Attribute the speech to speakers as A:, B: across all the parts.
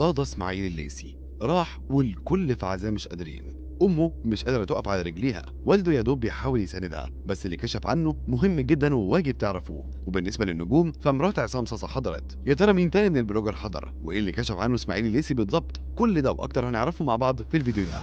A: ضاد اسماعيل الليسي راح والكل في عزاه مش قادرين امه مش قادره تقف على رجليها والده يا دوب بيحاول يساندها بس اللي كشف عنه مهم جدا وواجب تعرفوه وبالنسبه للنجوم فمرات عصام صاصا حضرت يا ترى مين تاني من البلوجر حضر وايه اللي كشف عنه اسماعيل الليسي بالظبط كل ده واكتر هنعرفه مع بعض في الفيديو ده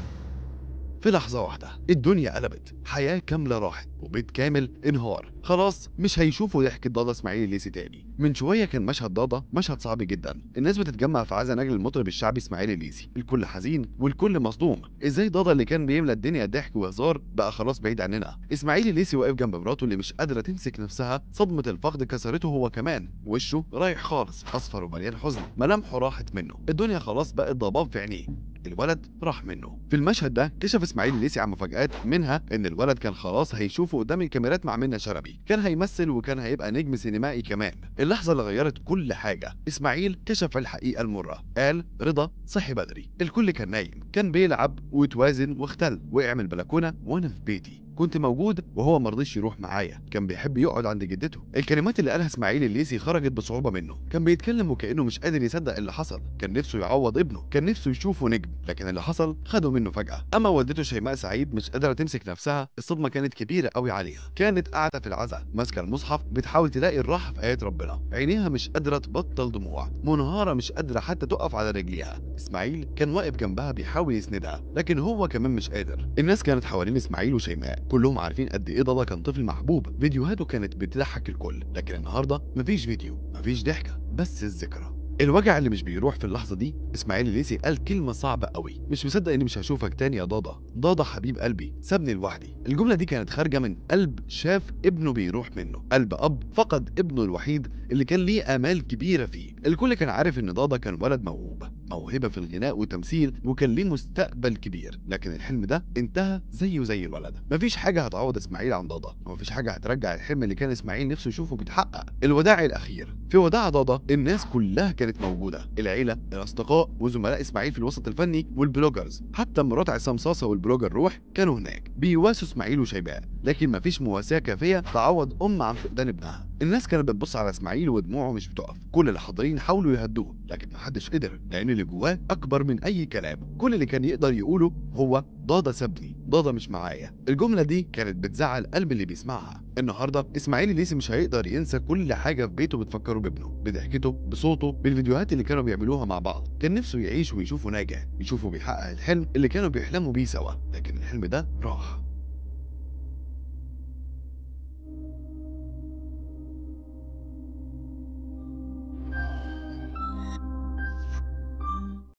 A: في لحظة واحدة الدنيا قلبت حياة كاملة راحت وبيت كامل انهار خلاص مش هيشوفوا ضحكة ضاضة اسماعيل الليسي تاني من شوية كان مشهد ضاضة مشهد صعب جدا الناس بتتجمع في عزا نجل المطرب الشعبي اسماعيل الليسي الكل حزين والكل مصدوم ازاي ضاضة اللي كان بيملى الدنيا ضحك وهزار بقى خلاص بعيد عننا اسماعيل الليسي واقف جنب مراته اللي مش قادرة تمسك نفسها صدمة الفقد كسرته هو كمان وشه رايح خالص اصفر ومليان حزن ملامحه راحت منه الدنيا خلاص بقت ضباب في عينيه الولد راح منه في المشهد ده كشف اسماعيل ليسي عن مفاجآت منها ان الولد كان خلاص هيشوفه قدام الكاميرات مع منى شربي كان هيمثل وكان هيبقى نجم سينمائي كمان اللحظه اللي غيرت كل حاجه اسماعيل كشف الحقيقه المره قال رضا صحي بدري الكل كان نايم كان بيلعب ويتوازن واختل واعمل بلكونه وانا في بيتي كنت موجود وهو ما رضيش يروح معايا كان بيحب يقعد عند جدته الكلمات اللي قالها اسماعيل الليسي خرجت بصعوبه منه كان بيتكلم وكانه مش قادر يصدق اللي حصل كان نفسه يعوض ابنه كان نفسه يشوفه نجم لكن اللي حصل خده منه فجاه اما والدته شيماء سعيد مش قادره تمسك نفسها الصدمه كانت كبيره قوي عليها كانت قاعده في العزاء ماسكه المصحف بتحاول تلاقي الراحه في ايات ربنا عينيها مش قادره تبطل دموع منهاره مش قادره حتى تقف على رجليها اسماعيل كان واقف جنبها بيحاول يسندها لكن هو كمان مش قادر الناس كانت حوالين اسماعيل وشيماء كلهم عارفين قد ايه بابا كان طفل محبوب فيديوهاته كانت بتضحك الكل لكن النهارده مفيش فيديو مفيش ضحكه بس الذكرى الوجع اللي مش بيروح في اللحظه دي اسماعيل ليسي قال كلمه صعبه قوي مش مصدق اني مش هشوفك تاني يا ضاضا ضاضا حبيب قلبي سابني لوحدي الجمله دي كانت خارجه من قلب شاف ابنه بيروح منه قلب اب فقد ابنه الوحيد اللي كان ليه امال كبيره فيه الكل كان عارف ان ضاضا كان ولد موهوب موهبة في الغناء وتمثيل وكان ليه مستقبل كبير لكن الحلم ده انتهى زيه زي الولد مفيش حاجة هتعوض اسماعيل عن ضاضة ومفيش حاجة هترجع الحلم اللي كان اسماعيل نفسه يشوفه بيتحقق الوداع الاخير في وداع ضاضة الناس كلها كانت موجودة العيلة الاصدقاء وزملاء اسماعيل في الوسط الفني والبلوجرز حتى مرات عصام صاصة والبلوجر روح كانوا هناك بيواسوا اسماعيل وشيباء لكن مفيش مواساة كافية تعوض ام عن فقدان ابنها الناس كانت بتبص على اسماعيل ودموعه مش بتقف كل اللي حاضرين حاولوا يهدوه لكن محدش قدر لان اللي جواه اكبر من اي كلام كل اللي كان يقدر يقوله هو ضاده سابني ضاده مش معايا الجمله دي كانت بتزعل قلب اللي بيسمعها النهارده اسماعيل الليسي مش هيقدر ينسى كل حاجه في بيته بتفكره بابنه بضحكته بصوته بالفيديوهات اللي كانوا بيعملوها مع بعض كان نفسه يعيش ويشوفه ناجح يشوفه بيحقق الحلم اللي كانوا بيحلموا بيه سوا لكن الحلم ده راح